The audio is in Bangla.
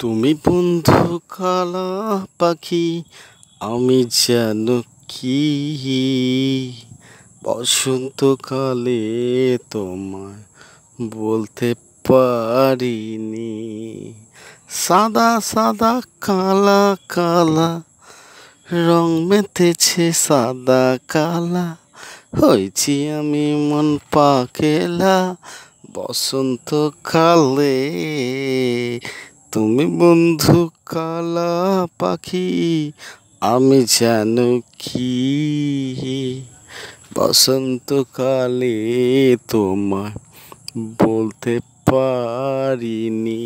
তুমি বন্ধু কালা পাখি আমি যেন কি বসন্তকালে তোমায় বলতে পারিনি সাদা সাদা কালা কালা রং মেতেছে সাদা কালা হয়েছি আমি মন পাকেলা বসন্তকালে তুমি বন্ধু কালা পাখি আমি যেন কি বসন্তকালে তোমায় বলতে পারিনি